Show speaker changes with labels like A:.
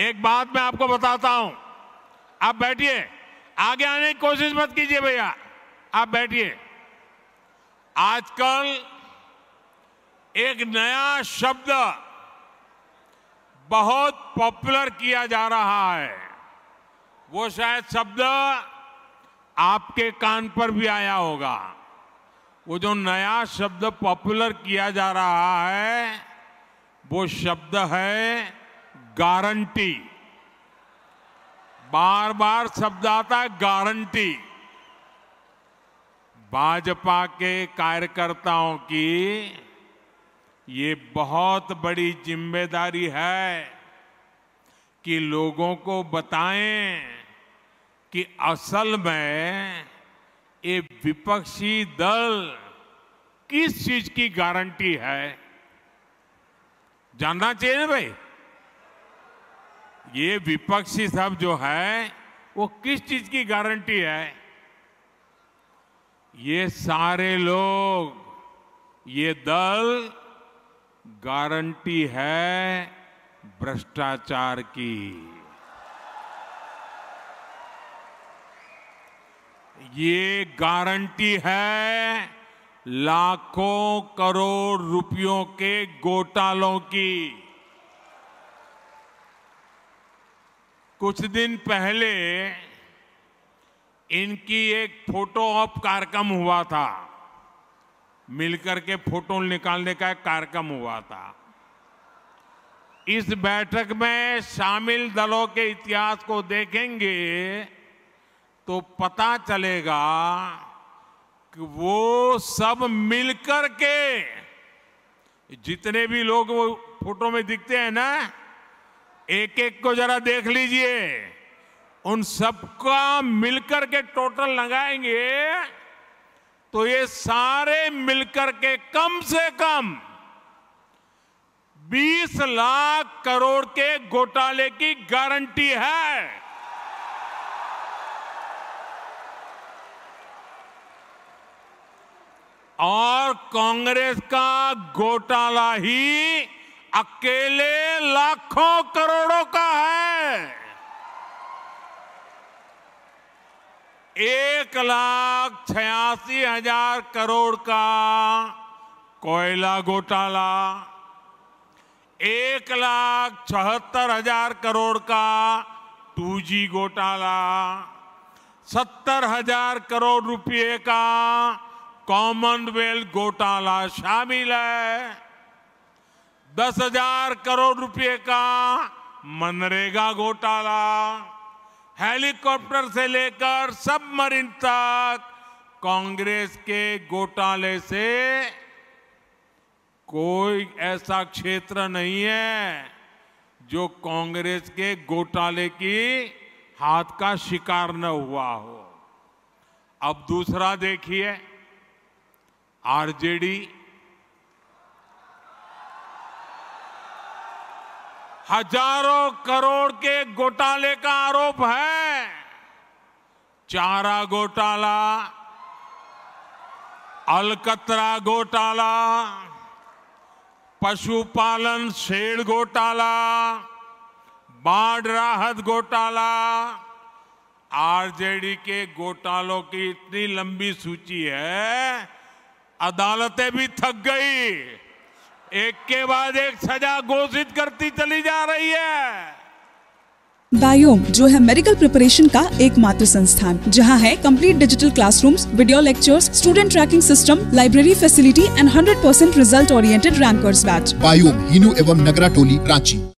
A: एक बात मैं आपको बताता हूं आप बैठिए आगे आने की कोशिश मत कीजिए भैया आप बैठिए आजकल एक नया शब्द बहुत पॉपुलर किया जा रहा है वो शायद शब्द आपके कान पर भी आया होगा वो जो नया शब्द पॉपुलर किया जा रहा है वो शब्द है गारंटी बार बार शब्द आता है गारंटी भाजपा के कार्यकर्ताओं की ये बहुत बड़ी जिम्मेदारी है कि लोगों को बताएं कि असल में ये विपक्षी दल किस चीज की गारंटी है जानना चाहिए ना भाई ये विपक्षी सब जो है वो किस चीज की गारंटी है ये सारे लोग ये दल गारंटी है भ्रष्टाचार की ये गारंटी है लाखों करोड़ रुपयों के घोटालों की कुछ दिन पहले इनकी एक फोटो ऑफ कार्यक्रम हुआ था मिलकर के फोटो निकालने का एक कार्यक्रम हुआ था इस बैठक में शामिल दलों के इतिहास को देखेंगे तो पता चलेगा कि वो सब मिलकर के जितने भी लोग वो फोटो में दिखते हैं ना एक एक को जरा देख लीजिए उन सबका मिलकर के टोटल लगाएंगे तो ये सारे मिलकर के कम से कम 20 लाख करोड़ के घोटाले की गारंटी है और कांग्रेस का घोटाला ही अकेले लाखों करोड़ों का है एक लाख छियासी हजार करोड़ का कोयला घोटाला एक लाख चौहत्तर हजार करोड़ का टू जी घोटाला सत्तर हजार करोड़ रुपए का कॉमनवेल्थ घोटाला शामिल है दस हजार करोड़ रुपए का मनरेगा घोटाला हेलीकॉप्टर से लेकर सब मरीन तक कांग्रेस के घोटाले से कोई ऐसा क्षेत्र नहीं है जो कांग्रेस के घोटाले की हाथ का शिकार न हुआ हो अब दूसरा देखिए आरजेडी हजारों करोड़ के घोटाले का आरोप है चारा घोटाला अलकतरा घोटाला पशुपालन शेड घोटाला बाढ़ राहत घोटाला आरजेडी के घोटालों की इतनी लंबी सूची है अदालतें भी थक गई एक के बाद एक सजा घोषित करती चली जा रही है बायोम जो है मेडिकल प्रिपरेशन का एकमात्र संस्थान जहां है complete digital classrooms, video lectures student tracking system library facility and 100% result oriented rankers batch बायोम हिनू एवं नगरा टोली रांची